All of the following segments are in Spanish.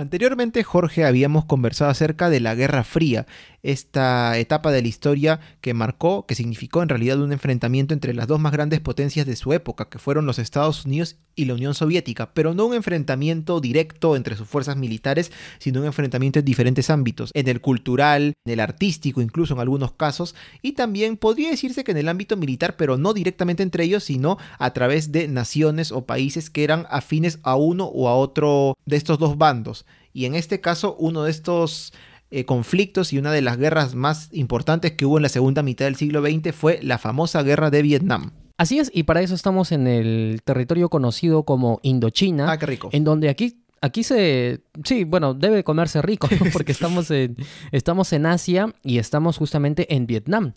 Anteriormente, Jorge, habíamos conversado acerca de la Guerra Fría, esta etapa de la historia que marcó, que significó en realidad un enfrentamiento entre las dos más grandes potencias de su época, que fueron los Estados Unidos y la Unión Soviética, pero no un enfrentamiento directo entre sus fuerzas militares, sino un enfrentamiento en diferentes ámbitos, en el cultural, en el artístico, incluso en algunos casos, y también podría decirse que en el ámbito militar, pero no directamente entre ellos, sino a través de naciones o países que eran afines a uno o a otro de estos dos bandos. Y en este caso, uno de estos eh, conflictos y una de las guerras más importantes que hubo en la segunda mitad del siglo XX fue la famosa guerra de Vietnam. Así es, y para eso estamos en el territorio conocido como Indochina. Ah, qué rico. En donde aquí aquí se. Sí, bueno, debe comerse rico, porque estamos en, estamos en Asia y estamos justamente en Vietnam.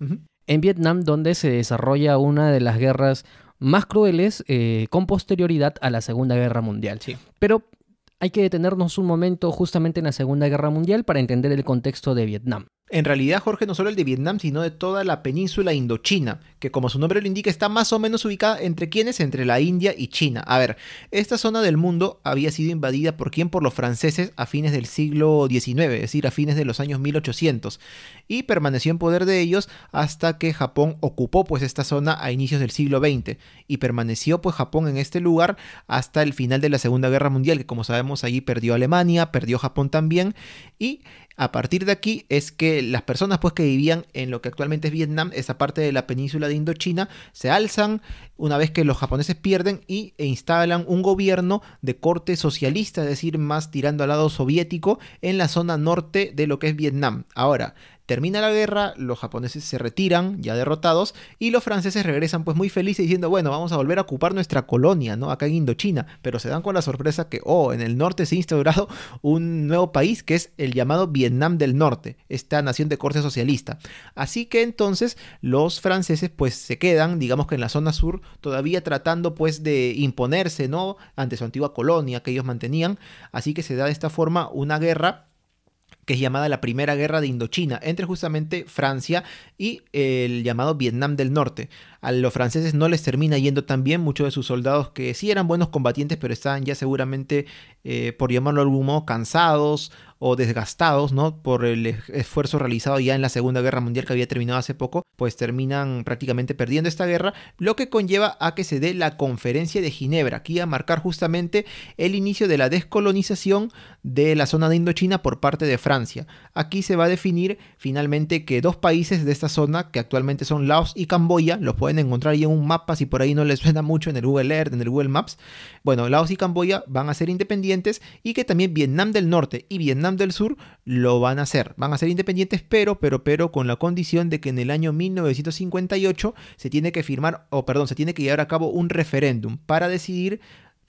En Vietnam, donde se desarrolla una de las guerras más crueles eh, con posterioridad a la Segunda Guerra Mundial. Sí. Pero hay que detenernos un momento justamente en la Segunda Guerra Mundial para entender el contexto de Vietnam. En realidad, Jorge, no solo el de Vietnam, sino de toda la península indochina, que como su nombre lo indica, está más o menos ubicada entre quiénes? entre la India y China. A ver, esta zona del mundo había sido invadida por quién? Por los franceses a fines del siglo XIX, es decir, a fines de los años 1800, y permaneció en poder de ellos hasta que Japón ocupó pues esta zona a inicios del siglo XX, y permaneció pues Japón en este lugar hasta el final de la Segunda Guerra Mundial, que como sabemos allí perdió Alemania, perdió Japón también, y a partir de aquí es que las personas pues, que vivían en lo que actualmente es Vietnam, esa parte de la península de Indochina, se alzan una vez que los japoneses pierden y, e instalan un gobierno de corte socialista, es decir, más tirando al lado soviético, en la zona norte de lo que es Vietnam. Ahora, Termina la guerra, los japoneses se retiran ya derrotados y los franceses regresan pues muy felices diciendo, bueno, vamos a volver a ocupar nuestra colonia, ¿no? Acá en Indochina, pero se dan con la sorpresa que, oh, en el norte se ha instaurado un nuevo país que es el llamado Vietnam del Norte, esta nación de corte socialista. Así que entonces los franceses pues se quedan, digamos que en la zona sur, todavía tratando pues de imponerse, ¿no? Ante su antigua colonia que ellos mantenían, así que se da de esta forma una guerra que es llamada la Primera Guerra de Indochina, entre justamente Francia y el llamado Vietnam del Norte a los franceses no les termina yendo tan bien. Muchos de sus soldados que sí eran buenos combatientes, pero estaban ya seguramente, eh, por llamarlo de algún modo, cansados o desgastados, ¿no? Por el esfuerzo realizado ya en la Segunda Guerra Mundial que había terminado hace poco, pues terminan prácticamente perdiendo esta guerra, lo que conlleva a que se dé la conferencia de Ginebra, que iba a marcar justamente el inicio de la descolonización de la zona de Indochina por parte de Francia. Aquí se va a definir finalmente que dos países de esta zona, que actualmente son Laos y Camboya, los pueden encontrar ahí en un mapa si por ahí no les suena mucho en el Google Earth, en el Google Maps. Bueno, Laos y Camboya van a ser independientes y que también Vietnam del Norte y Vietnam del Sur lo van a hacer. Van a ser independientes, pero, pero, pero con la condición de que en el año 1958 se tiene que firmar, o perdón, se tiene que llevar a cabo un referéndum para decidir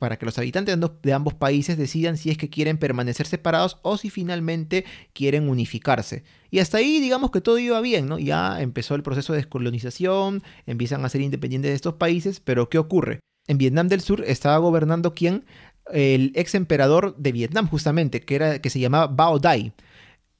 para que los habitantes de ambos países decidan si es que quieren permanecer separados o si finalmente quieren unificarse. Y hasta ahí digamos que todo iba bien, ¿no? Ya empezó el proceso de descolonización, empiezan a ser independientes de estos países, pero ¿qué ocurre? En Vietnam del Sur estaba gobernando quién? El ex emperador de Vietnam justamente, que, era, que se llamaba Bao Dai.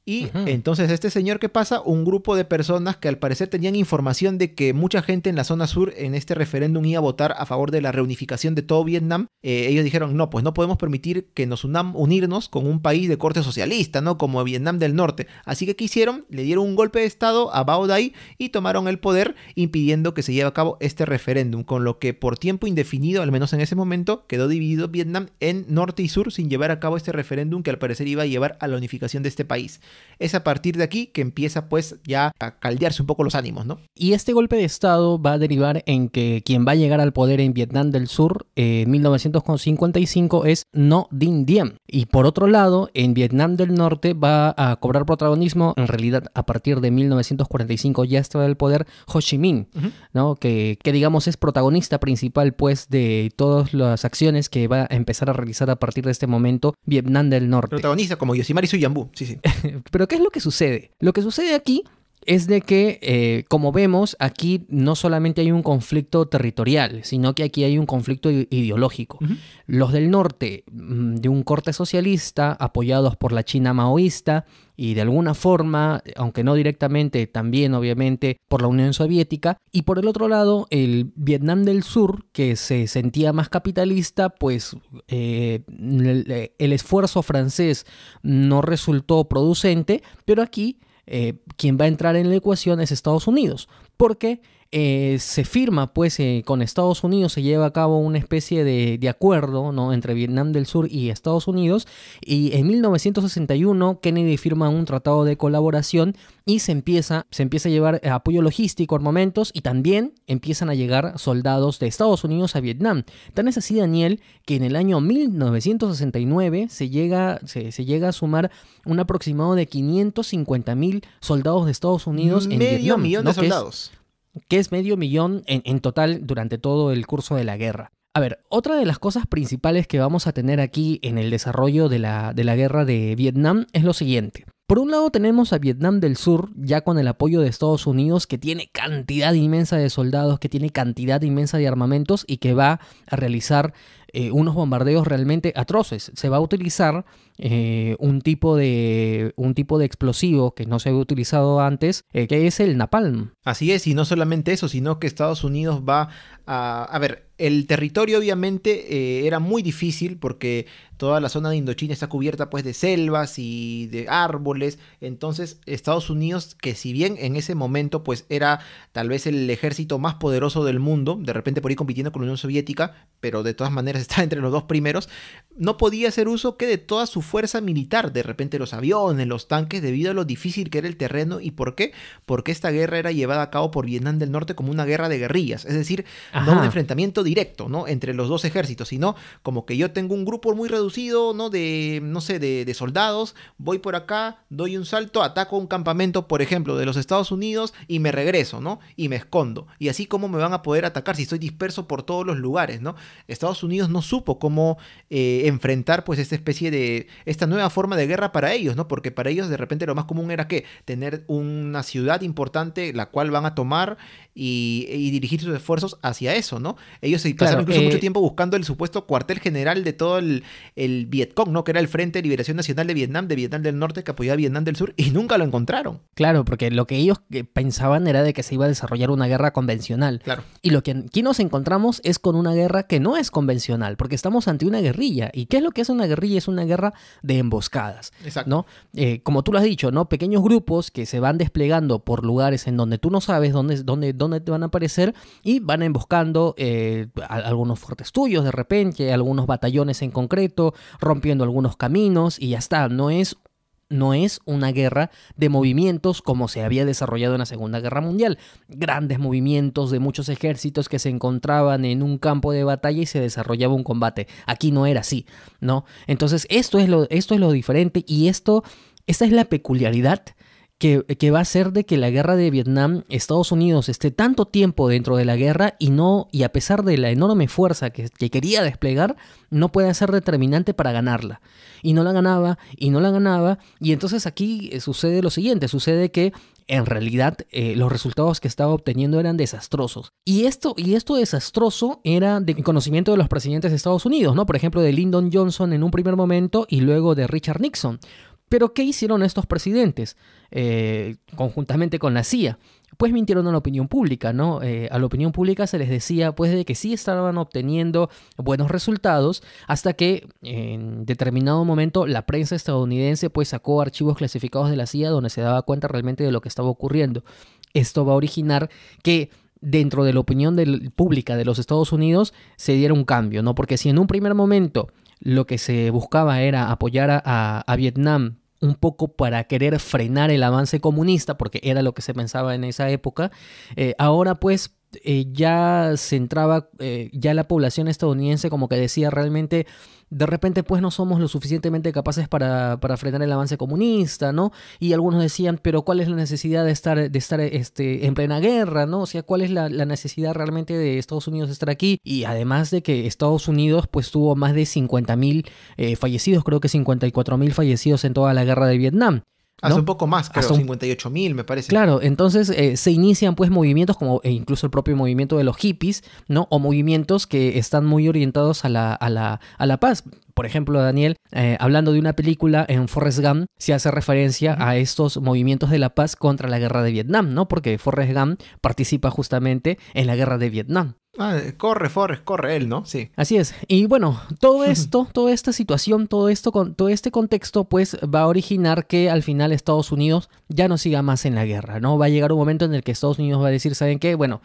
Y entonces este señor ¿qué pasa, un grupo de personas que al parecer tenían información de que mucha gente en la zona sur en este referéndum iba a votar a favor de la reunificación de todo Vietnam, eh, ellos dijeron, no, pues no podemos permitir que nos unamos, unirnos con un país de corte socialista, ¿no? Como Vietnam del Norte. Así que ¿qué hicieron? Le dieron un golpe de Estado a Bao Dai y tomaron el poder impidiendo que se lleve a cabo este referéndum, con lo que por tiempo indefinido, al menos en ese momento, quedó dividido Vietnam en norte y sur sin llevar a cabo este referéndum que al parecer iba a llevar a la unificación de este país es a partir de aquí que empieza pues ya a caldearse un poco los ánimos, ¿no? Y este golpe de Estado va a derivar en que quien va a llegar al poder en Vietnam del Sur eh, en 1955 es No Dinh Diem. Y por otro lado, en Vietnam del Norte va a cobrar protagonismo, en realidad a partir de 1945 ya está el poder Ho Chi Minh, ¿no? Que, que digamos es protagonista principal pues de todas las acciones que va a empezar a realizar a partir de este momento Vietnam del Norte. Protagonista como Yoshimari Suyambu, sí, sí. Pero ¿qué es lo que sucede? Lo que sucede aquí es de que, eh, como vemos, aquí no solamente hay un conflicto territorial, sino que aquí hay un conflicto ideológico. Los del norte, mm, de un corte socialista, apoyados por la China maoísta, y de alguna forma, aunque no directamente, también obviamente por la Unión Soviética, y por el otro lado, el Vietnam del Sur, que se sentía más capitalista, pues eh, el esfuerzo francés no resultó producente, pero aquí Quién eh, quien va a entrar en la ecuación es Estados Unidos. Porque... Eh, se firma pues eh, con Estados Unidos, se lleva a cabo una especie de, acuerdo ¿no? entre Vietnam del Sur y Estados Unidos y en 1961 Kennedy firma un tratado de colaboración y se empieza, se empieza a llevar apoyo logístico, momentos y también empiezan a llegar soldados de Estados Unidos a Vietnam. Tan es así Daniel que en el año 1969 se llega, se, llega a sumar un aproximado de 550 mil soldados de Estados Unidos Medio en Vietnam. millón de soldados que es medio millón en, total durante todo el curso de la guerra. A ver, otra de las cosas principales que vamos a tener aquí en el desarrollo de la, de la, guerra de Vietnam es lo siguiente. Por un lado tenemos a Vietnam del Sur, ya con el apoyo de Estados Unidos, que tiene cantidad inmensa de soldados, que tiene cantidad inmensa de armamentos y que va a realizar eh, unos bombardeos realmente atroces. Se va a utilizar eh, un, tipo de, un tipo de explosivo que no se había utilizado antes, eh, que es el napalm. Así es, y no solamente eso, sino que Estados Unidos va a... A ver, el territorio obviamente era muy difícil porque toda la zona de Indochina está cubierta pues de selvas y de árboles. Entonces Estados Unidos, que si bien en ese momento pues era tal vez el ejército más poderoso del mundo, de repente por ir compitiendo con la Unión Soviética, pero de todas maneras está entre los dos primeros, no podía hacer uso que de toda su fuerza militar, de repente los aviones, los tanques, debido a lo difícil que era el terreno. ¿Y por qué? Porque esta guerra era llevada a cabo por Vietnam del Norte como una guerra de guerrillas, es decir, no un enfrentamiento directo, ¿no? Entre los dos ejércitos, sino como que yo tengo un grupo muy reducido, ¿no? De, no sé, de, de soldados, voy por acá, doy un salto, ataco un campamento, por ejemplo, de los Estados Unidos y me regreso, ¿no? Y me escondo. Y así como me van a poder atacar si estoy disperso por todos los lugares, ¿no? Estados Unidos no supo cómo... Eh, enfrentar pues esta especie de, esta nueva forma de guerra para ellos, ¿no? Porque para ellos de repente lo más común era que tener una ciudad importante la cual van a tomar y, dirigir sus esfuerzos hacia eso, ¿no? Ellos se pasaron incluso mucho eh, tiempo buscando el supuesto cuartel general de todo el, el Vietcong, ¿no? Que era el Frente de Liberación Nacional de Vietnam, de Vietnam del Norte, que apoyaba a Vietnam del Sur, y nunca lo encontraron. Claro, porque lo que ellos eh, pensaban era de que se iba a desarrollar una guerra convencional. Claro. Y lo que aquí nos encontramos es con una guerra que no es convencional, porque estamos ante una guerrilla. ¿Y qué es lo que es una guerrilla? Es una guerra de emboscadas, Exacto. ¿no? Eh, como tú lo has dicho, ¿no? Pequeños grupos que se van desplegando por lugares en donde tú no sabes dónde, dónde, dónde te van a aparecer y van emboscando eh, algunos fuertes tuyos de repente, algunos batallones en concreto, rompiendo algunos caminos y ya está. No es no es una guerra de movimientos como se había desarrollado en la Segunda Guerra Mundial. Grandes movimientos de muchos ejércitos que se encontraban en un campo de batalla y se desarrollaba un combate. Aquí no era así, ¿no? Entonces, esto es lo, esto es lo diferente y esto, esta es la peculiaridad que, va a ser de que la guerra de Vietnam, Estados Unidos esté tanto tiempo dentro de la guerra y no, y a pesar de la enorme fuerza que, quería desplegar, no puede ser determinante para ganarla. Y no la ganaba, y no la ganaba. Y entonces aquí eh, sucede lo siguiente: sucede que en realidad eh, los resultados que estaba obteniendo eran desastrosos. Y esto, y esto desastroso era de conocimiento de los presidentes de Estados Unidos, ¿no? Por ejemplo, de Lyndon Johnson en un primer momento y luego de Richard Nixon. Pero ¿qué hicieron estos presidentes eh, conjuntamente con la CIA? Pues mintieron a la opinión pública, ¿no? Eh, a la opinión pública se les decía pues de que sí estaban obteniendo buenos resultados hasta que en determinado momento la prensa estadounidense pues sacó archivos clasificados de la CIA donde se daba cuenta realmente de lo que estaba ocurriendo. Esto va a originar que dentro de la opinión pública de los Estados Unidos se diera un cambio, ¿no? Porque si en un primer momento lo que se buscaba era apoyar a Vietnam un poco para querer frenar el avance comunista, porque era lo que se pensaba en esa época, eh, ahora pues eh, ya se eh, ya la población estadounidense como que decía realmente, de repente pues no somos lo suficientemente capaces para, para, frenar el avance comunista, ¿no? Y algunos decían, pero ¿cuál es la necesidad de estar, de estar este, en plena guerra, ¿no? O sea, ¿cuál es la, necesidad realmente de Estados Unidos estar aquí? Y además de que Estados Unidos pues tuvo más de 50.000 eh, fallecidos, creo que 54.000 fallecidos en toda la guerra de Vietnam. Hace un poco más, creo, 58 me parece. Claro, entonces eh, se inician pues movimientos como e incluso el propio movimiento de los hippies, ¿no? O movimientos que están muy orientados a la, a la, paz. Por ejemplo, Daniel, eh, hablando de una película en Forrest Gump, se hace referencia a estos movimientos de la paz contra la guerra de Vietnam, ¿no? Porque Forrest Gump participa justamente en la guerra de Vietnam. Ah, corre Forrest, corre él, ¿no? Sí. Así es. Y bueno, todo esto, toda esta situación, todo esto con todo este contexto pues va a originar que al final Estados Unidos ya no siga más en la guerra, ¿no? Va a llegar un momento en el que Estados Unidos va a decir, ¿saben qué? Bueno,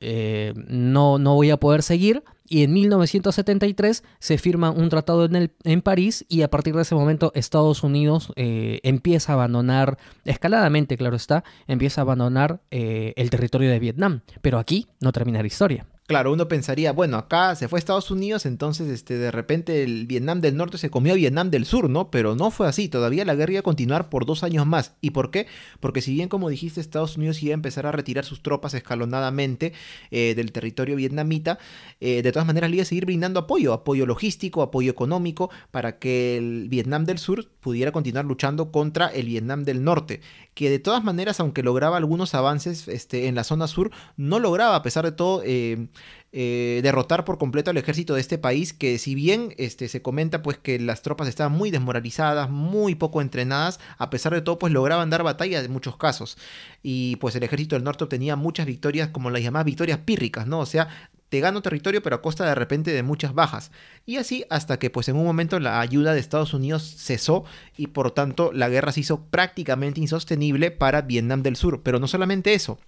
eh, no, no voy a poder seguir. Y en 1973 se firma un tratado en, el, en París y a partir de ese momento Estados Unidos eh, empieza a abandonar, escaladamente claro está, empieza a abandonar eh, el territorio de Vietnam. Pero aquí no termina la historia. Claro, uno pensaría, bueno, acá se fue a Estados Unidos, entonces este, de repente el Vietnam del Norte se comió a Vietnam del Sur, ¿no? Pero no fue así, todavía la guerra iba a continuar por dos años más. ¿Y por qué? Porque si bien, como dijiste, Estados Unidos iba a empezar a retirar sus tropas escalonadamente eh, del territorio vietnamita, eh, de todas maneras le iba a seguir brindando apoyo, apoyo logístico, apoyo económico, para que el Vietnam del Sur pudiera continuar luchando contra el Vietnam del Norte, que de todas maneras, aunque lograba algunos avances este, en la zona sur, no lograba, a pesar de todo, eh, eh, derrotar por completo al ejército de este país que si bien este, se comenta pues que las tropas estaban muy desmoralizadas, muy poco entrenadas, a pesar de todo pues lograban dar batalla en muchos casos y pues el ejército del norte obtenía muchas victorias como las llamadas victorias pírricas, ¿no? O sea, te gano territorio pero a costa de repente de muchas bajas y así hasta que pues en un momento la ayuda de Estados Unidos cesó y por tanto la guerra se hizo prácticamente insostenible para Vietnam del Sur, pero no solamente eso,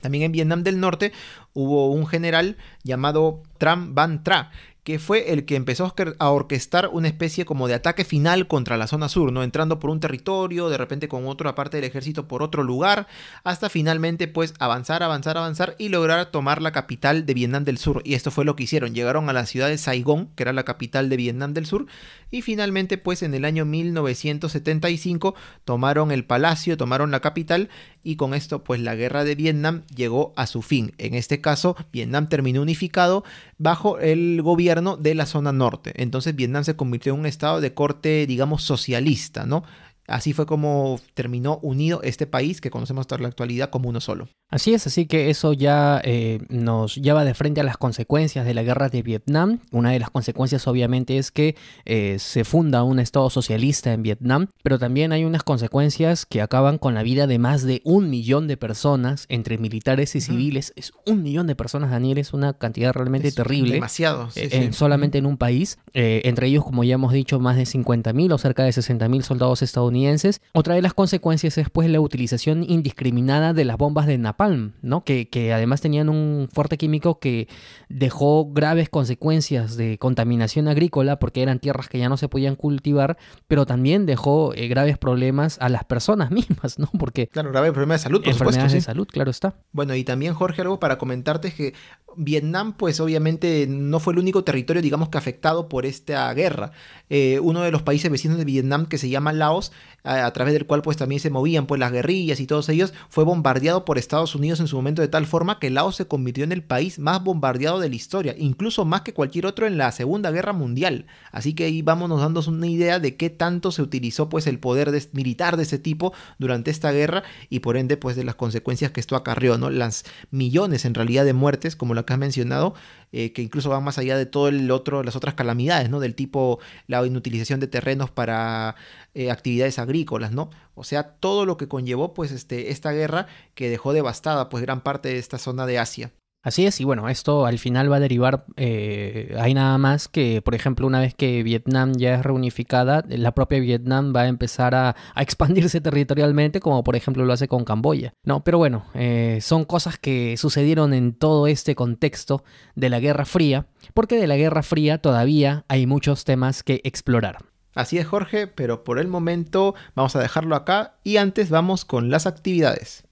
también en Vietnam del Norte hubo un general llamado Tram Van Tra, que fue el que empezó a orquestar una especie como de ataque final contra la zona sur, ¿no? Entrando por un territorio, de repente con otra parte del ejército por otro lugar, hasta finalmente pues avanzar, avanzar, avanzar y lograr tomar la capital de Vietnam del Sur. Y esto fue lo que hicieron, llegaron a la ciudad de Saigón, que era la capital de Vietnam del Sur, y finalmente pues en el año 1975 tomaron el palacio, tomaron la capital y con esto pues la guerra de Vietnam llegó a su fin. En este caso, Vietnam terminó unificado bajo el gobierno de la zona norte. Entonces Vietnam se convirtió en un estado de corte, digamos, socialista, ¿no? Así fue como terminó unido este país que conocemos hasta la actualidad como uno solo. Así es, así que eso ya eh, nos lleva de frente a las consecuencias de la guerra de Vietnam. Una de las consecuencias obviamente es que eh, se funda un Estado socialista en Vietnam, pero también hay unas consecuencias que acaban con la vida de más de un millón de personas, entre militares y civiles. Es un millón de personas, Daniel, es una cantidad realmente terrible. Demasiado. Eh, solamente en un país. entre ellos, como ya hemos dicho, más de 50.000 o cerca de 60.000 soldados estadounidenses. Otra de las consecuencias es pues la utilización indiscriminada de las bombas de napalm ¿no? Que, además tenían un fuerte químico que dejó graves consecuencias de contaminación agrícola porque eran tierras que ya no se podían cultivar, pero también dejó eh, graves problemas a las personas mismas, ¿no? Porque... Claro, graves problemas de salud, de salud, claro está. Bueno, y también Jorge, algo para comentarte es que Vietnam, pues obviamente no fue el único territorio, digamos que afectado por esta guerra. Eh, uno de los países vecinos de Vietnam, que se llama Laos, a, a, través del cual pues también se movían pues las guerrillas y todos ellos, fue bombardeado por Estados Unidos en su momento de tal forma que Laos se convirtió en el país más bombardeado de la historia, incluso más que cualquier otro en la Segunda Guerra Mundial. Así que ahí vámonos dándonos una idea de qué tanto se utilizó pues el poder este, militar de ese tipo durante esta guerra y por ende pues de las consecuencias que esto acarrió, ¿no? Las millones en realidad de muertes, como la que has mencionado, eh, que incluso va más allá de todo el otro, las otras calamidades, ¿no? Del tipo la inutilización de terrenos para eh, actividades agrícolas, ¿no? O sea, todo lo que conllevó, pues, este, esta guerra que dejó devastada, pues, gran parte de esta zona de Asia. Así es, y bueno, esto al final va a derivar, eh, hay nada más que, por ejemplo, una vez que Vietnam ya es reunificada, la propia Vietnam va a empezar a, expandirse territorialmente, como por ejemplo lo hace con Camboya. No, pero bueno, eh, son cosas que sucedieron en todo este contexto de la Guerra Fría, porque de la Guerra Fría todavía hay muchos temas que explorar. Así es Jorge, pero por el momento vamos a dejarlo acá y antes vamos con las actividades.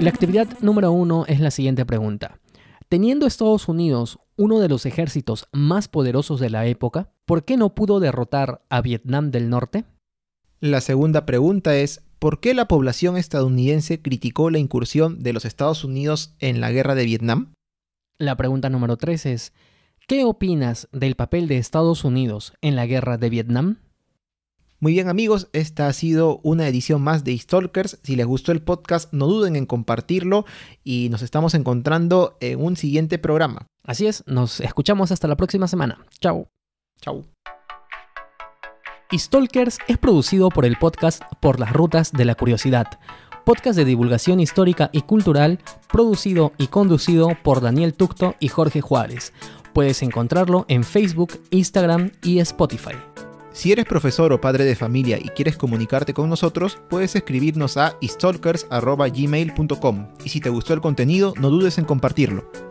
La actividad número uno es la siguiente pregunta. Teniendo Estados Unidos uno de los ejércitos más poderosos de la época, ¿por qué no pudo derrotar a Vietnam del Norte? La segunda pregunta es, ¿por qué la población estadounidense criticó la incursión de los Estados Unidos en la guerra de Vietnam? La pregunta número tres es, ¿qué opinas del papel de Estados Unidos en la guerra de Vietnam? Muy bien amigos, esta ha sido una edición más de Stalkers. Si les gustó el podcast, no duden en compartirlo y nos estamos encontrando en un siguiente programa. Así es, nos escuchamos hasta la próxima semana. Chao. Chao. Stalkers es producido por el podcast Por las Rutas de la Curiosidad, podcast de divulgación histórica y cultural producido y conducido por Daniel Tucto y Jorge Juárez. Puedes encontrarlo en Facebook, Instagram y Spotify. Si eres profesor o padre de familia y quieres comunicarte con nosotros, puedes escribirnos a stalkers.gmail.com y si te gustó el contenido, no dudes en compartirlo.